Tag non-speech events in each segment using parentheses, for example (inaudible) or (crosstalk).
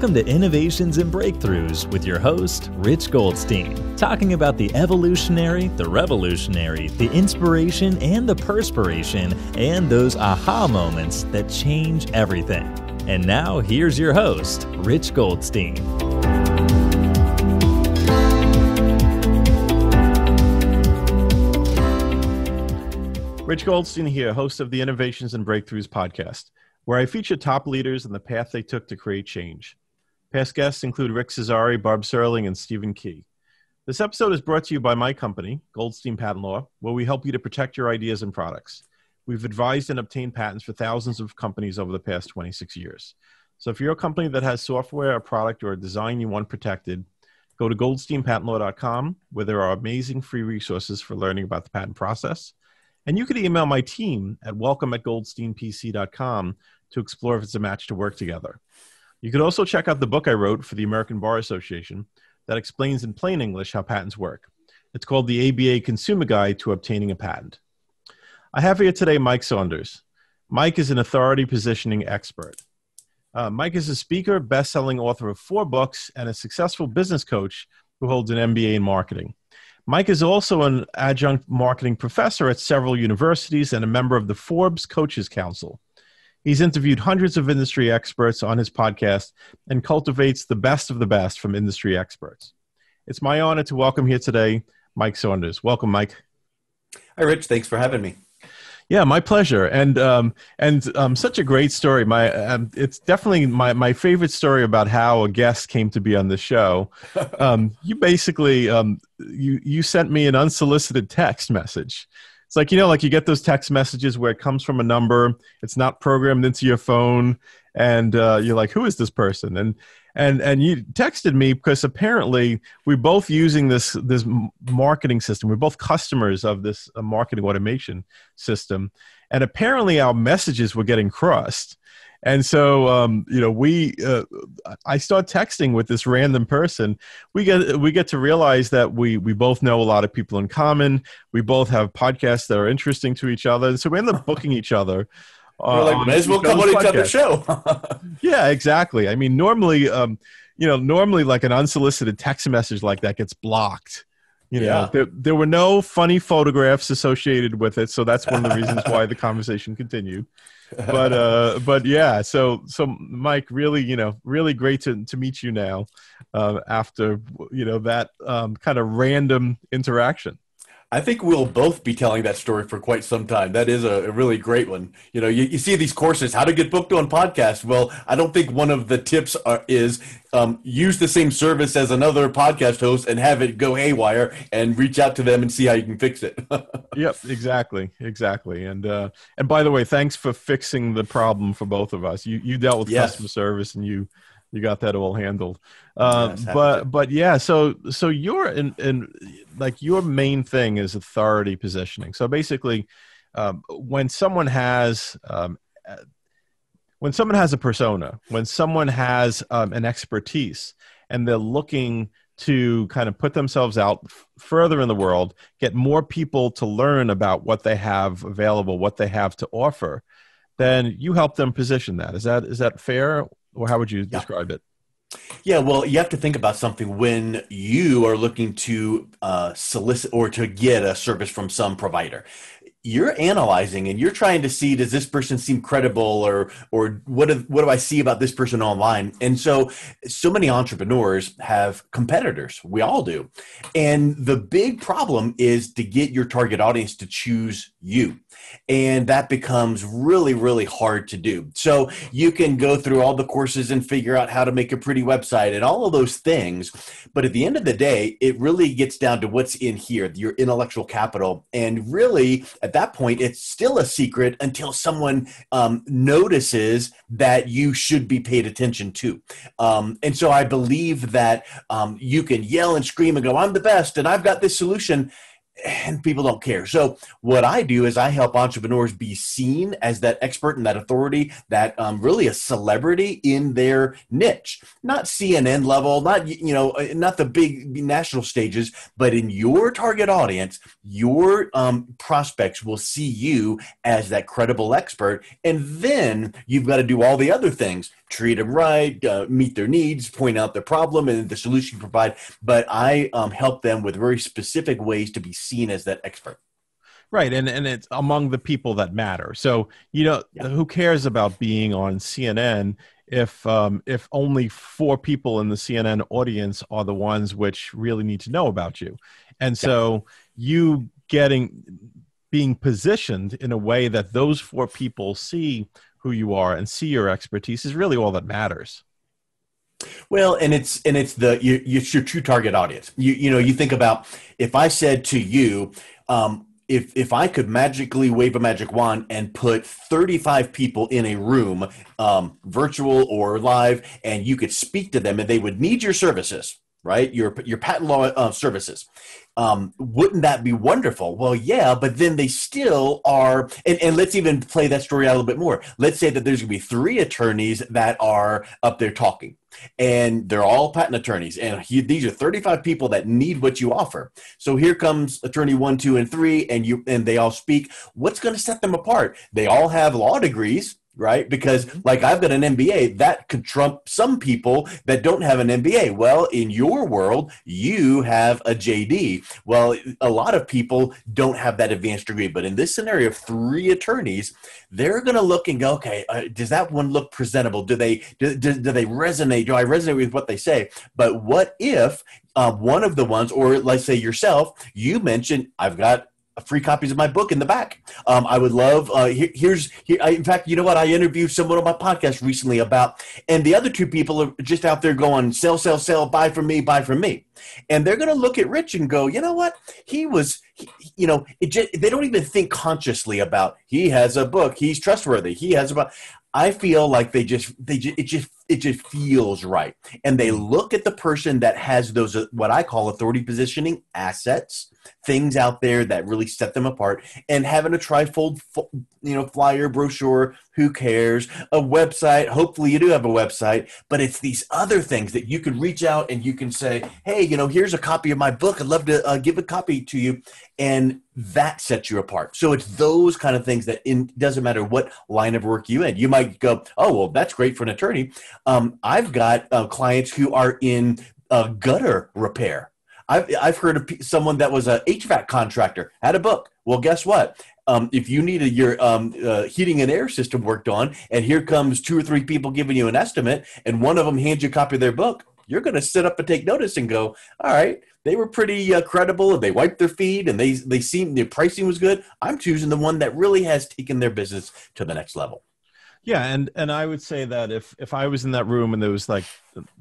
Welcome to Innovations and Breakthroughs with your host, Rich Goldstein, talking about the evolutionary, the revolutionary, the inspiration, and the perspiration, and those aha moments that change everything. And now, here's your host, Rich Goldstein. Rich Goldstein here, host of the Innovations and Breakthroughs podcast, where I feature top leaders and the path they took to create change. Past guests include Rick Cesari, Barb Serling, and Stephen Key. This episode is brought to you by my company, Goldstein Patent Law, where we help you to protect your ideas and products. We've advised and obtained patents for thousands of companies over the past 26 years. So if you're a company that has software, a product, or a design you want protected, go to goldsteinpatentlaw.com where there are amazing free resources for learning about the patent process. And you can email my team at welcome at goldsteinpc.com to explore if it's a match to work together. You could also check out the book I wrote for the American Bar Association that explains in plain English how patents work. It's called the ABA Consumer Guide to Obtaining a Patent. I have here today Mike Saunders. Mike is an authority positioning expert. Uh, Mike is a speaker, best selling author of four books, and a successful business coach who holds an MBA in marketing. Mike is also an adjunct marketing professor at several universities and a member of the Forbes Coaches Council. He's interviewed hundreds of industry experts on his podcast and cultivates the best of the best from industry experts. It's my honor to welcome here today Mike Saunders. Welcome, Mike. Hi, Rich. Thanks for having me. Yeah, my pleasure, and um, and um, such a great story. My um, it's definitely my my favorite story about how a guest came to be on the show. (laughs) Um, you basically um, you you sent me an unsolicited text message it's like, you know, like you get those text messages where it comes from a number, it's not programmed into your phone, and uh, you're like, who is this person? And and and you texted me because apparently we're both using this this marketing system. We're both customers of this uh, marketing automation system, and apparently our messages were getting crossed. And so, um, you know, we uh, I start texting with this random person. We get we get to realize that we we both know a lot of people in common. We both have podcasts that are interesting to each other, and so we end up booking each other. (laughs) We're like, uh, may as well come on each other's show. (laughs) (laughs) yeah, exactly. I mean, normally, um, you know, normally like an unsolicited text message like that gets blocked you know, yeah. there, there were no funny photographs associated with it, so that's one of the reasons why the (laughs) conversation continued. But uh, but yeah, so so Mike, really, you know, really great to to meet you now, uh, after you know that um, kind of random interaction. I think we'll both be telling that story for quite some time. That is a, a really great one. You know, you, you, see these courses, how to get booked on podcast. Well, I don't think one of the tips are, is um, use the same service as another podcast host and have it go haywire and reach out to them and see how you can fix it. (laughs) yep, exactly, exactly. And uh, and by the way, thanks for fixing the problem for both of us. You you dealt with yes. customer service and you you got that all handled. Uh, yes, um, but but yeah, so so your in, in like your main thing is authority positioning. So basically, um, when someone has um, when someone has a persona, when someone has um, an expertise, and they're looking to kind of put themselves out further in the world, get more people to learn about what they have available, what they have to offer, then you help them position that. Is that is that fair or how would you describe it? Yeah, well, you have to think about something when you are looking to uh, solicit or to get a service from some provider you're analyzing and you're trying to see does this person seem credible or or what do, what do I see about this person online and so so many entrepreneurs have competitors we all do and the big problem is to get your target audience to choose you and that becomes really really hard to do so you can go through all the courses and figure out how to make a pretty website and all of those things but at the end of the day it really gets down to what's in here your intellectual capital and really at that that point, it's still a secret until someone um, notices that you should be paid attention to. Um, and so I believe that um, you can yell and scream and go, I'm the best and I've got this solution and people don't care. So what I do is I help entrepreneurs be seen as that expert and that authority, that um, really a celebrity in their niche. Not CNN level, not you know, uh, not the big national stages, but in your target audience, your um, prospects will see you as that credible expert, and then you've got to do all the other things treat them right, uh, meet their needs, point out the problem and the solution you provide. But I um, help them with very specific ways to be seen as that expert. Right, and and it's among the people that matter. So you know, yeah. who cares about being on CNN if um, if only four people in the CNN audience are the ones which really need to know about you, and so yeah. you getting being positioned in a way that those four people see who you are and see your expertise is really all that matters. Well, and it's and it's the you, it's your true target audience. You you know you think about if I said to you, um, if if I could magically wave a magic wand and put 35 people in a room, um, virtual or live, and you could speak to them, and they would need your services, right? Your your patent law uh, services um, wouldn't that be wonderful? Well, yeah, but then they still are. And, and let's even play that story out a little bit more. Let's say that there's going to be three attorneys that are up there talking, and they're all patent attorneys. And he, these are 35 people that need what you offer. So here comes attorney one, two, and three, and you and they all speak. What's going to set them apart? They all have law degrees right? Because mm-hmm. like I've got an MBA, that could trump some people that don't have an MBA. Well, in your world, you have a JD. Well, a lot of people don't have that advanced degree, but in this scenario of three attorneys, they're going to look and go, okay, uh, does that one look presentable? Do they do, do, do they resonate? Do I resonate with what they say? But what if uh, one of the ones, or let's say yourself, you mentioned, I've got free copies of my book in the back. Um, I would love. Uh, here, here's here, I, in fact, you know what? I interviewed someone on my podcast recently about, and the other two people are just out there going sell, sell, sell, buy from me, buy from me, and they're going to look at Rich and go, you know what? He was, he, you know, just, they don't even think consciously about he has a book, he's trustworthy, he has a book. I feel like they just they just, it just it just feels right, and they mm. look at the person that has those uh, what I call authority positioning assets things out there that really set them apart and having a trifold you know flyer brochure who cares a website hopefully you do have a website but it's these other things that you can reach out and you can say hey you know here's a copy of my book i'd love to uh, give a copy to you and that sets you apart so it's those kind of things that in doesn't matter what line of work you in you might go oh well that's great for an attorney um, i've got uh, clients who are in uh, gutter repair I've, I've heard of someone that was a HVAC contractor, had a book. Well, guess what? Um, if you needed your um, uh, heating and air system worked on, and here comes two or three people giving you an estimate, and one of them hands you a copy of their book, you're going to sit up and take notice and go, all right, they were pretty uh, credible and they wiped their feet and they, they seemed the pricing was good. I'm choosing the one that really has taken their business to the next level. Yeah. And, and I would say that if, if I was in that room and there was like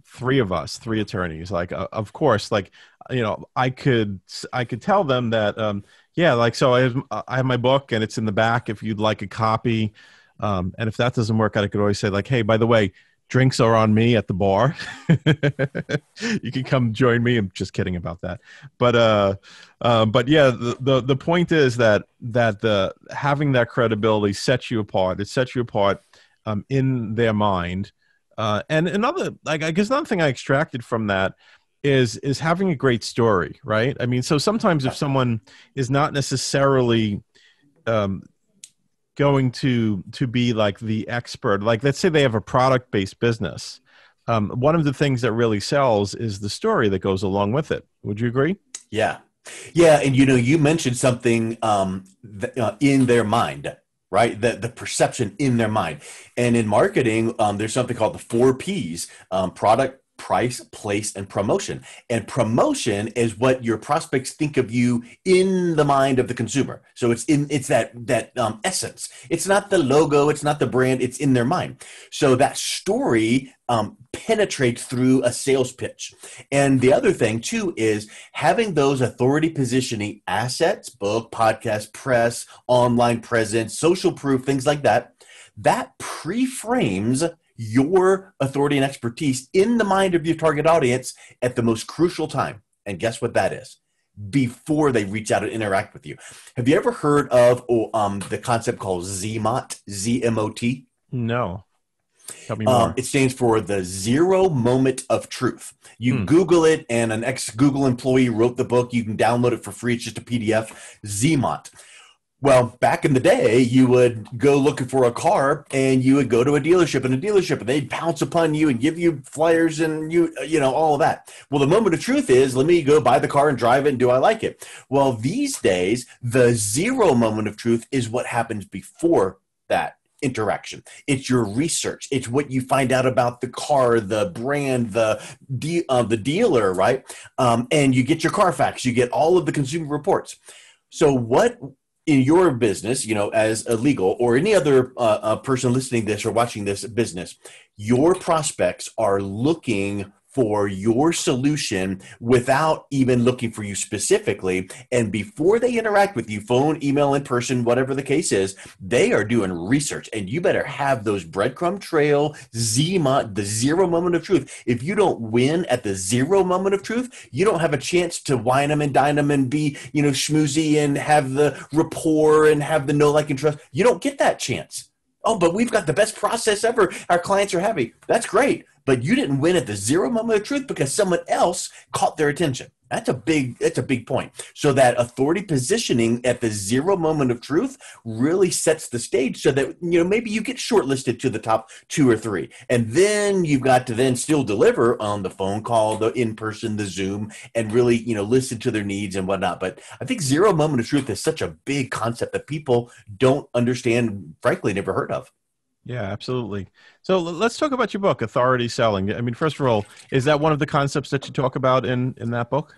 three of us, three attorneys, like uh, of course, like uh, you know, I could I could tell them that um, yeah, like so I have, uh, I have my book and it's in the back if you'd like a copy. Um, and if that doesn't work out, I could always say like, hey, by the way, drinks are on me at the bar. (laughs) you can come join me. I'm just kidding about that. But uh, uh, but yeah, the, the the point is that that the having that credibility sets you apart. It sets you apart um, in their mind. Uh, and another, like I guess another thing I extracted from that is is having a great story, right? I mean, so sometimes if someone is not necessarily um, going to to be like the expert, like let's say they have a product based business, um, one of the things that really sells is the story that goes along with it. Would you agree? Yeah, yeah, and you know, you mentioned something um, th- uh, in their mind right the, the perception in their mind and in marketing um, there's something called the four ps um, product price, place, and promotion. And promotion is what your prospects think of you in the mind of the consumer. So it's in it's that that um, essence. It's not the logo. It's not the brand. It's in their mind. So that story um, penetrates through a sales pitch. And the other thing too is having those authority positioning assets, book, podcast, press, online presence, social proof, things like that. That pre-frames your authority and expertise in the mind of your target audience at the most crucial time. And guess what that is? Before they reach out and interact with you. Have you ever heard of oh, um, the concept called ZMOT? Z M O T? No. Um, it stands for the zero moment of truth. You hmm. Google it, and an ex Google employee wrote the book. You can download it for free. It's just a PDF. ZMOT. Well, back in the day, you would go looking for a car and you would go to a dealership and a dealership and they'd pounce upon you and give you flyers and you, you know, all of that. Well, the moment of truth is let me go buy the car and drive it and do I like it? Well, these days, the zero moment of truth is what happens before that interaction. It's your research. It's what you find out about the car, the brand, the de- uh, the dealer, right? Um, and you get your Carfax. You get all of the consumer reports. So what in your business, you know, as a legal or any other uh, uh person listening this or watching this business, your prospects are looking for your solution without even looking for you specifically. And before they interact with you, phone, email, in person, whatever the case is, they are doing research. And you better have those breadcrumb trail, Zima, the zero moment of truth. If you don't win at the zero moment of truth, you don't have a chance to whine them and dine them and be, you know, schmoozy and have the rapport and have the know, like, and trust. You don't get that chance. Oh, but we've got the best process ever. Our clients are happy. That's great but you didn't win at the zero moment of truth because someone else caught their attention. That's a big that's a big point. So that authority positioning at the zero moment of truth really sets the stage so that you know maybe you get shortlisted to the top 2 or 3 and then you've got to then still deliver on the phone call, the in person, the Zoom and really, you know, listen to their needs and whatnot. But I think zero moment of truth is such a big concept that people don't understand frankly never heard of. Yeah, absolutely. So let's talk about your book, Authority Selling. I mean, first of all, is that one of the concepts that you talk about in in that book?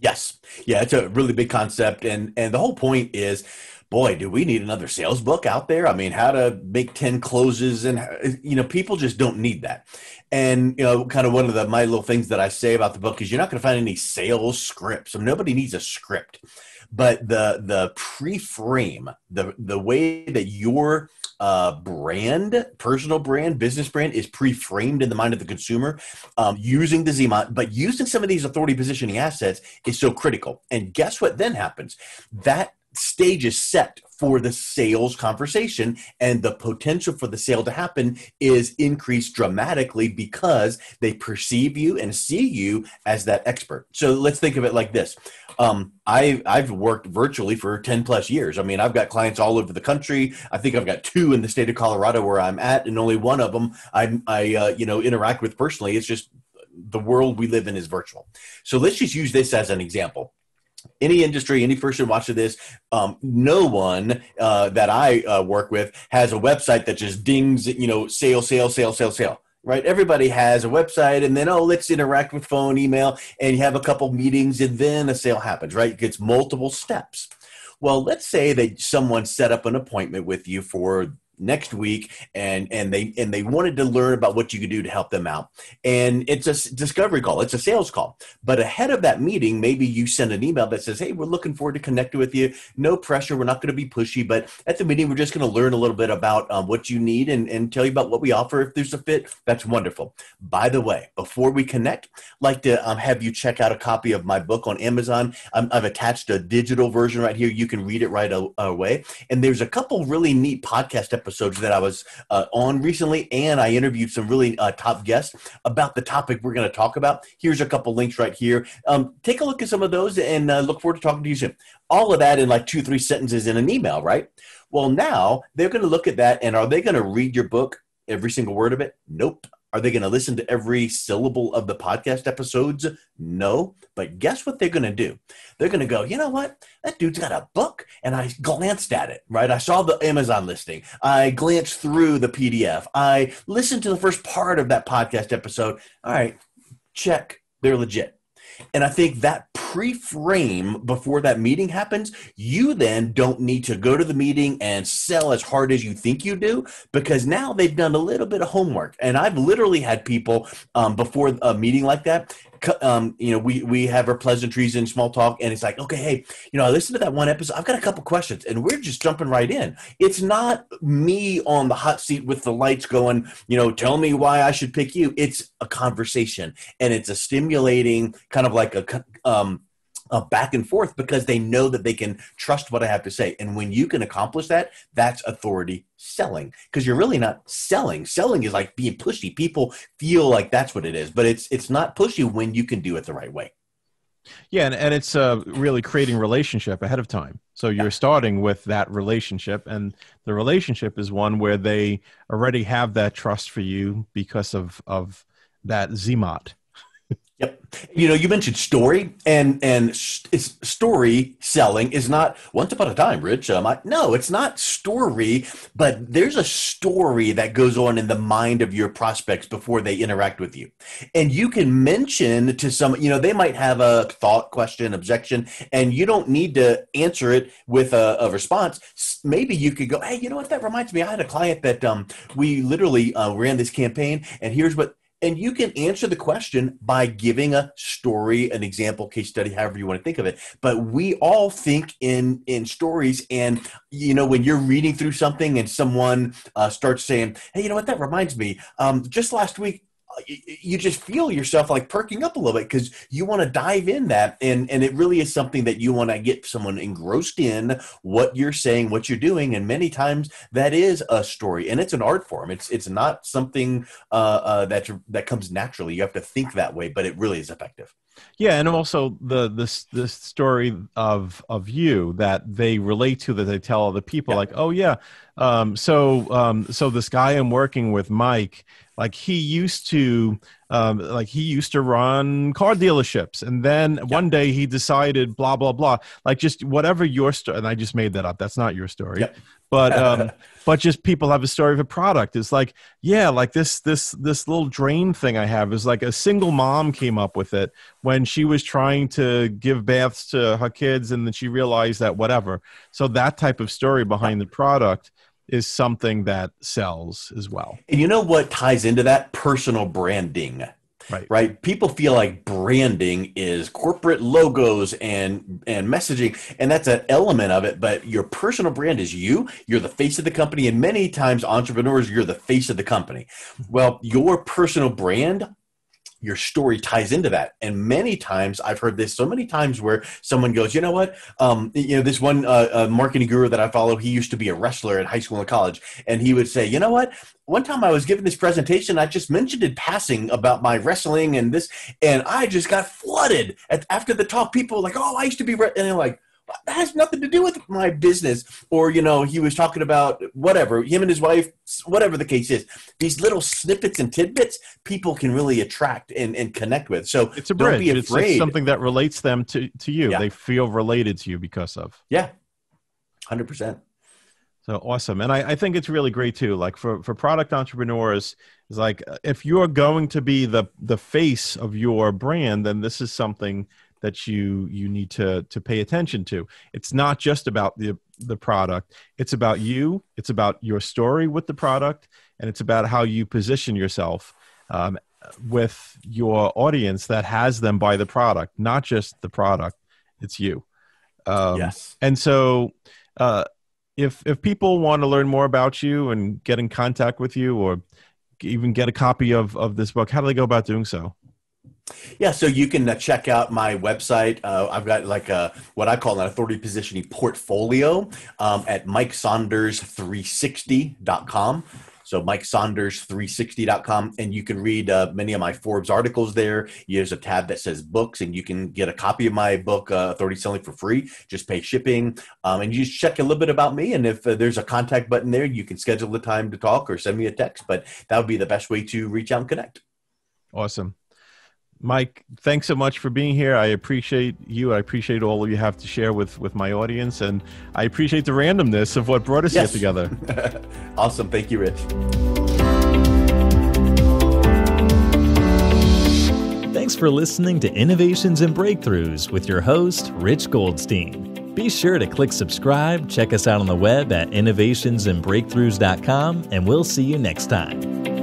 Yes. Yeah, it's a really big concept and and the whole point is boy, do we need another sales book out there? I mean, how to make 10 closes and you know, people just don't need that. And you know, kind of one of the my little things that I say about the book is you're not going to find any sales scripts. So nobody needs a script but the the pre-frame, the the way that your uh, brand, personal brand, business brand is pre-framed in the mind of the consumer um, using the Zemont, but using some of these authority positioning assets is so critical. And guess what then happens? That stage is set for the sales conversation. And the potential for the sale to happen is increased dramatically because they perceive you and see you as that expert. So let's think of it like this. Um, I, I've worked virtually for 10 plus years. I mean, I've got clients all over the country. I think I've got two in the state of Colorado where I'm at, and only one of them I, I uh, you know, interact with personally. It's just the world we live in is virtual. So let's just use this as an example any industry, any person watching this, um, no one uh, that I uh, work with has a website that just dings, you know, sale, sale, sale, sale, sale. Right, everybody has a website, and then oh, let's interact with phone, email, and you have a couple meetings, and then a sale happens. Right, it gets multiple steps. Well, let's say that someone set up an appointment with you for next week and and they and they wanted to learn about what you could do to help them out and it's a discovery call it's a sales call but ahead of that meeting maybe you send an email that says hey we're looking forward to connecting with you no pressure we're not going to be pushy but at the meeting we're just going to learn a little bit about um, what you need and, and tell you about what we offer if there's a fit that's wonderful by the way before we connect I'd like to um, have you check out a copy of my book on amazon i've attached a digital version right here you can read it right away and there's a couple really neat podcast episodes episodes that I was uh, on recently, and I interviewed some really uh, top guests about the topic we're going to talk about. Here's a couple links right here. Um, take a look at some of those and uh, look forward to talking to you soon. All of that in like two, three sentences in an email, right? Well, now they're going to look at that, and are they going to read your book, every single word of it? Nope are they going to listen to every syllable of the podcast episodes? No. But guess what they're going to do? They're going to go, you know what? That dude's got a book. And I glanced at it, right? I saw the Amazon listing. I glanced through the PDF. I listened to the first part of that podcast episode. All right, check. They're legit. And I think that pre frame before that meeting happens, you then don't need to go to the meeting and sell as hard as you think you do because now they've done a little bit of homework. And I've literally had people um, before a meeting like that um, you know, we we have our pleasantries and small talk, and it's like, okay, hey, you know, I listened to that one episode. I've got a couple questions, and we're just jumping right in. It's not me on the hot seat with the lights going. You know, tell me why I should pick you. It's a conversation, and it's a stimulating kind of like a um, uh, back and forth because they know that they can trust what I have to say. And when you can accomplish that, that's authority selling because you're really not selling. Selling is like being pushy. People feel like that's what it is, but it's it's not pushy when you can do it the right way. Yeah, and, and it's uh, really creating relationship ahead of time. So you're yeah. starting with that relationship, and the relationship is one where they already have that trust for you because of of that ZMOT Yep. You know, you mentioned story, and and it's story selling is not once upon a time, Rich. Um, I, no, it's not story, but there's a story that goes on in the mind of your prospects before they interact with you, and you can mention to some. You know, they might have a thought, question, objection, and you don't need to answer it with a, a response. Maybe you could go, hey, you know what? That reminds me. I had a client that um, we literally uh, ran this campaign, and here's what and you can answer the question by giving a story, an example, case study, however you want to think of it. But we all think in in stories, and you know when you're reading through something and someone uh, starts saying, "Hey, you know what? That reminds me. Um, just last week, you just feel yourself like perking up a little bit because you want to dive in that and and it really is something that you want to get someone engrossed in what you're saying what you're doing and many times that is a story and it's an art form it's it's not something uh, uh that that comes naturally you have to think that way but it really is effective yeah and also the this the story of of you that they relate to that they tell other people yeah. like oh yeah um so um so this guy i'm working with mike like he used to um, like he used to run car dealerships and then yeah. one day he decided blah blah blah like just whatever your story and i just made that up that's not your story but (laughs) um, but just people have a story of a product it's like yeah like this this this little drain thing i have is like a single mom came up with it when she was trying to give baths to her kids and then she realized that whatever so that type of story behind the product is something that sells as well. And you know what ties into that? Personal branding. Right. right people feel like branding is corporate logos and and messaging and that's an element of it but your personal brand is you you're the face of the company and many times entrepreneurs you're the face of the company mm-hmm. well your personal brand your story ties into that. And many times I've heard this so many times where someone goes, you know what? Um, you know, this one uh, uh, marketing guru that I follow, he used to be a wrestler in high school and college. And he would say, you know what? One time I was given this presentation, I just mentioned in passing about my wrestling and this, and I just got flooded at, after the talk. People like, oh, I used to be, and they're like, that has nothing to do with my business. Or, you know, he was talking about whatever, him and his wife, whatever the case is. These little snippets and tidbits people can really attract and, and connect with. So it's a bridge. It's, something that relates them to, to you. Yeah. They feel related to you because of. Yeah, 100%. So awesome. And I, I, think it's really great too. Like for, for product entrepreneurs, is like uh, if you're going to be the the face of your brand, then this is something that you you need to to pay attention to it's not just about the the product it's about you it's about your story with the product and it's about how you position yourself um, with your audience that has them buy the product not just the product it's you um, yes and so uh, if if people want to learn more about you and get in contact with you or even get a copy of of this book how do they go about doing so yeah, so you can uh, check out my website. Uh, I've got like a what I call an authority positioning portfolio um, at mikesaunders360.com. So mikesaunders360.com, and you can read uh, many of my Forbes articles there. There's a tab that says books, and you can get a copy of my book, uh, Authority Selling, for free. Just pay shipping, um, and you just check a little bit about me. And if uh, there's a contact button there, you can schedule the time to talk or send me a text. But that would be the best way to reach out and connect. Awesome. Mike, thanks so much for being here. I appreciate you. I appreciate all you have to share with with my audience, and I appreciate the randomness of what brought us yes. here together. (laughs) awesome. Thank you, Rich. Thanks for listening to Innovations and Breakthroughs with your host, Rich Goldstein. Be sure to click subscribe, check us out on the web at innovationsandbreakthroughs.com, and we'll see you next time.